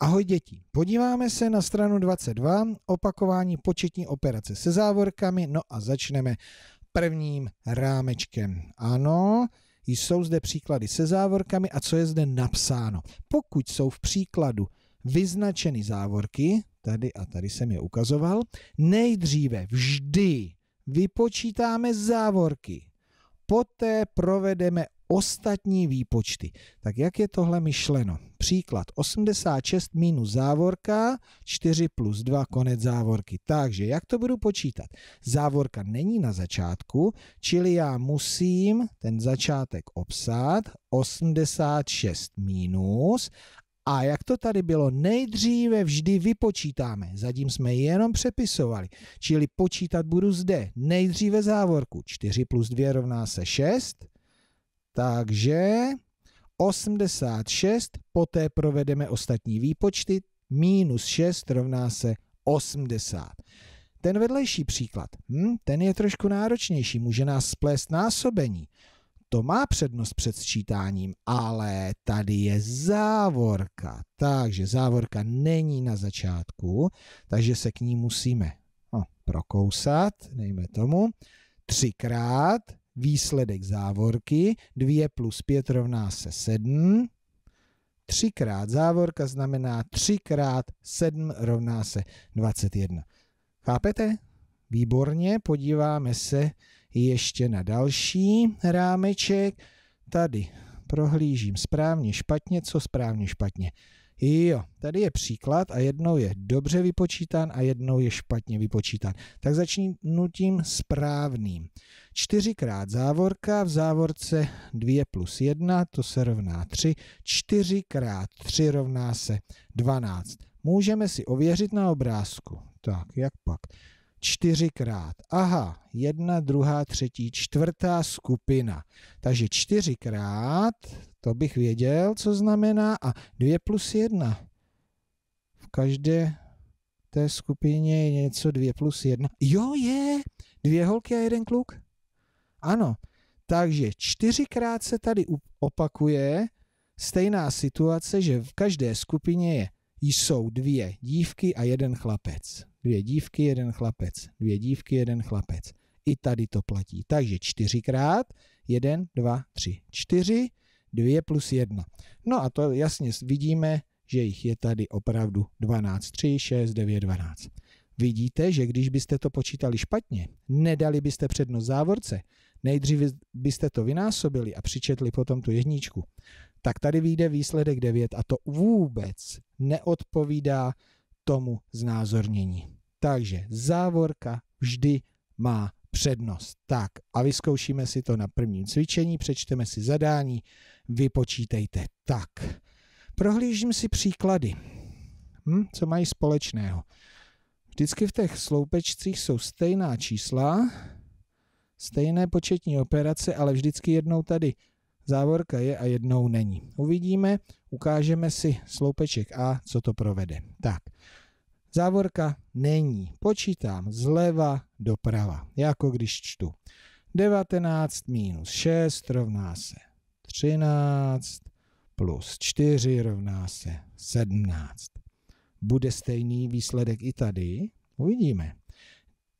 Ahoj děti, podíváme se na stranu 22, opakování početní operace se závorkami, no a začneme prvním rámečkem. Ano, jsou zde příklady se závorkami a co je zde napsáno. Pokud jsou v příkladu vyznačeny závorky, tady a tady jsem je ukazoval, nejdříve vždy vypočítáme závorky, poté provedeme ostatní výpočty. Tak jak je tohle myšleno? Příklad 86 minus závorka, 4 plus 2 konec závorky. Takže jak to budu počítat? Závorka není na začátku, čili já musím ten začátek obsát 86 minus a jak to tady bylo, nejdříve vždy vypočítáme, zatím jsme jenom přepisovali, čili počítat budu zde, nejdříve závorku, 4 plus 2 rovná se 6, takže 86, poté provedeme ostatní výpočty, minus 6 rovná se 80. Ten vedlejší příklad, hm, ten je trošku náročnější, může nás splést násobení. To má přednost před sčítáním, ale tady je závorka. Takže závorka není na začátku, takže se k ní musíme no, prokousat, Nejme tomu, třikrát výsledek závorky, 2 plus 5 rovná se 7, 3 krát závorka znamená 3 krát 7 rovná se 21. Chápete? Výborně, podíváme se ještě na další rámeček. Tady prohlížím správně, špatně, co správně, špatně. Jo, tady je příklad a jednou je dobře vypočítán a jednou je špatně vypočítán. Tak začnu tím správným. Čtyřikrát závorka, v závorce 2 plus 1, to se rovná 3. Čtyřikrát 3 rovná se 12. Můžeme si ověřit na obrázku. Tak, jak pak? čtyřikrát. Aha, jedna, druhá, třetí, čtvrtá skupina. Takže čtyřikrát, to bych věděl, co znamená, a dvě plus jedna. V každé té skupině je něco dvě plus jedna. Jo, je! Dvě holky a jeden kluk? Ano. Takže čtyřikrát se tady opakuje stejná situace, že v každé skupině je, jsou dvě dívky a jeden chlapec. Dvě dívky, jeden chlapec. Dvě dívky, jeden chlapec. I tady to platí. Takže čtyřikrát. Jeden, dva, tři, čtyři. Dvě plus jedna. No a to jasně vidíme, že jich je tady opravdu 12. 3, 6, 9, 12. Vidíte, že když byste to počítali špatně, nedali byste přednost závorce, nejdřív byste to vynásobili a přičetli potom tu jedničku, tak tady vyjde výsledek 9 a to vůbec neodpovídá tomu znázornění. Takže závorka vždy má přednost. Tak a vyzkoušíme si to na prvním cvičení, přečteme si zadání, vypočítejte. Tak, prohlížím si příklady. Hm, co mají společného? Vždycky v těch sloupečcích jsou stejná čísla, stejné početní operace, ale vždycky jednou tady závorka je a jednou není. Uvidíme, ukážeme si sloupeček A, co to provede. Tak, Závorka není. Počítám zleva doprava, jako když čtu. 19 minus 6 rovná se 13, plus 4 rovná se 17. Bude stejný výsledek i tady? Uvidíme.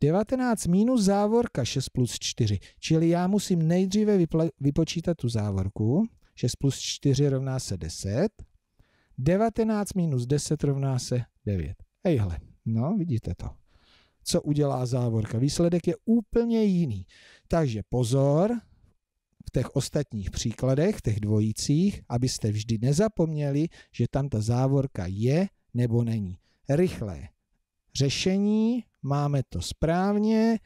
19 minus závorka 6 plus 4, čili já musím nejdříve vypočítat tu závorku. 6 plus 4 rovná se 10. 19 minus 10 rovná se 9. Ejhle, no vidíte to. Co udělá závorka? Výsledek je úplně jiný. Takže pozor, v těch ostatních příkladech, těch dvojících, abyste vždy nezapomněli, že tam ta závorka je nebo není. Rychlé řešení, máme to správně,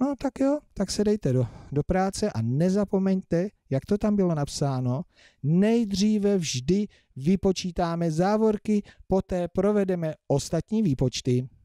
No tak jo, tak se dejte do, do práce a nezapomeňte, jak to tam bylo napsáno, nejdříve vždy vypočítáme závorky, poté provedeme ostatní výpočty.